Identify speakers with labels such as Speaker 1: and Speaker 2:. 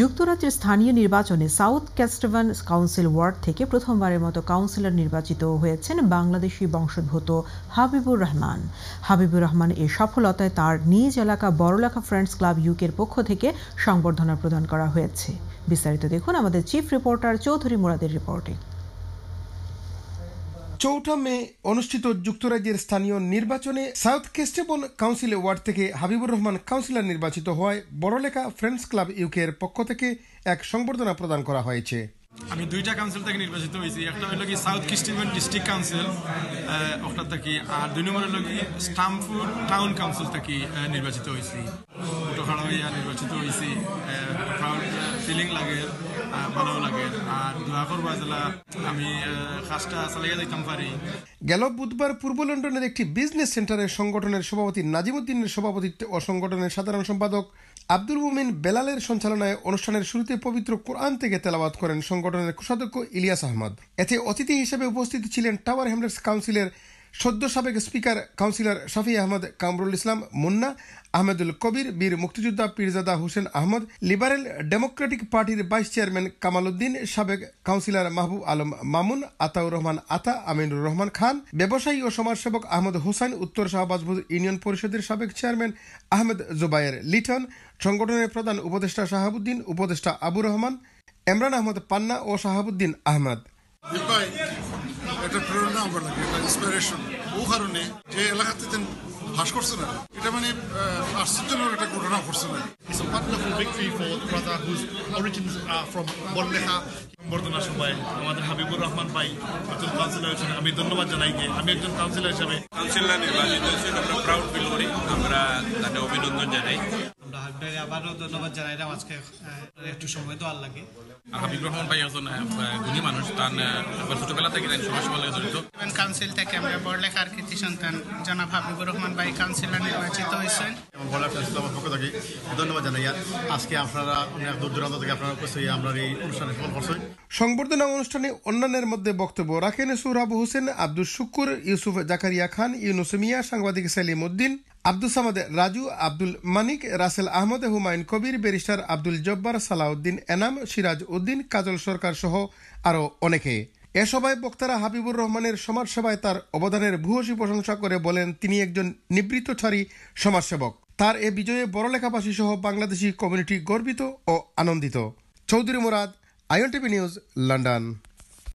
Speaker 1: যুক্তরাজ্যের স্থানীয় নির্বাচনে সাউথ ক্যাস্টভান কাউন্সিল ওয়ার্ড থেকে প্রথমবারের মতো কাউন্সিলর নির্বাচিত হয়েছেন বাংলাদেশি বংশোদ্ভূত হাবিবুর রহমান হাবিবুর রহমান এ সফলতায় তার নিজ এলাকা বড়লাখা ফ্রেন্ডস ক্লাব ইউকের পক্ষ থেকে সংবর্ধনা প্রদান করা হয়েছে বিস্তারিত দেখুন আমাদের চিফ রিপোর্টার চৌধুরী মুরাদের রিপোর্টে চৌঠা মে অনুষ্ঠিত যুক্তরাজ্যের স্থানীয় নির্বাচনে সাউথ কেস্টেবন কাউন্সিল ওয়ার্ড থেকে হাবিবুর রহমান কাউন্সিলর নির্বাচিত হওয়ায় বড়লেখা ফ্রেন্ডস ক্লাব ইউকে এর পক্ষ থেকে এক সংবর্ধনা প্রদান করা হয়েছে আমি দুইটা কাউন্সিল থেকে নির্বাচিত হয়েছি একটা হলো কি সাউথ কিস্টিভেন ডিস্ট্রিক্ট কাউন্সিল ওটা থেকে আর দুই নম্বর হলো কি স্টামফুর টাউন কাউন্সিল থেকে নির্বাচিত হয়েছি নির্বাচিত হয়েছি ফিলিং লাগে ভালো গেল বুধবার পূর্ব লন্ডনের একটি বিজনেস সেন্টারের সংগঠনের সভাপতি নাজিমুদ্দিনের সভাপতিত্বে ও সংগঠনের সাধারণ সম্পাদক আব্দুল মুমিন বেলালের সঞ্চালনায় অনুষ্ঠানের শুরুতে পবিত্র কোরআন থেকে তেলাবাদ করেন সংগঠনের কোষাধ্যক্ষ ইলিয়াস আহমদ এতে অতিথি হিসেবে উপস্থিত ছিলেন টাওয়ার হ্যামলেটস কাউন্সিলের সদ্য সাবেক স্পিকার কাউন্সিলর শফি আহমদ কামরুল ইসলাম মুন্না আহমেদুল কবির বীর মুক্তিযোদ্ধা পীরজাদা হোসেন আহমদ লিবারেল ডেমোক্রেটিক পার্টির ভাইস চেয়ারম্যান কামাল উদ্দিন সাবেক কাউন্সিলর মাহবুব আলম মামুন আতাউর রহমান আতা আমিনুর রহমান খান ব্যবসায়ী ও সমাজসেবক আহমদ হুসাইন উত্তর শাহবাজপুর ইউনিয়ন পরিষদের সাবেক চেয়ারম্যান আহমেদ জুবায়ের লিটন সংগঠনের প্রধান উপদেষ্টা শাহাবুদ্দিন উপদেষ্টা আবু রহমান এমরান আহমদ পান্না ও শাহাবুদ্দিন আহমদ এটা প্রেরণা লাগে এটা ইন্সপিরেশন ও কারণে যে এলাকাতে হাস করছে না এটা মানে আশ্চর্যজনক একটা ঘটনা ঘটছে না It's a wonderful victory for the brother whose origins are from Bonleha. সবাই আমাদের হাবিবুর রহমান ভাই একজন কাউন্সিলর হিসেবে আমি ধন্যবাদ জানাই যে আমি একজন কাউন্সিলর হিসেবে কাউন্সিলর নির্বাচিত হয়েছেন আমরা প্রাউড ফিল করি আমরা তাদের অভিনন্দন জানাই ধন্যবাদ জানাইলাম মানুষ তার ছোটবেলা থেকে কাউন্সিল থেকে আমরা বড়লেখার কৃতি সন্তান রহমান ভাই কাউন্সিলর নির্বাচিত হয়েছেন পক্ষ থেকে ধন্যবাদ জানাই আজকে আপনারা অনেক দূর দূরান্ত থেকে আপনারা আমরা এই অনুষ্ঠানে সফল করছেন সংবর্ধনা অনুষ্ঠানে অন্যান্যের মধ্যে বক্তব্য রাখেন সুরাব হোসেন আব্দুল শুকুর ইউসুফ জাকারিয়া খান ইউনুসমিয়া সাংবাদিক সেলিম উদ্দিন আব্দুল সামাদ রাজু আব্দুল মানিক রাসেল আহমদ হুমায়ুন কবির ব্যারিস্টার আব্দুল জব্বার সালাউদ্দিন এনাম সিরাজ উদ্দিন কাজল সরকার সহ আরও অনেকে এ সভায় বক্তারা হাবিবুর রহমানের সমাজসেবায় তার অবদানের ভূয়সী প্রশংসা করে বলেন তিনি একজন ছাড়ি সমাজসেবক তার এ বিজয়ে বড়লেখাবাসী সহ বাংলাদেশি কমিউনিটি গর্বিত ও আনন্দিত Chowdhury Murad ION TV News, London.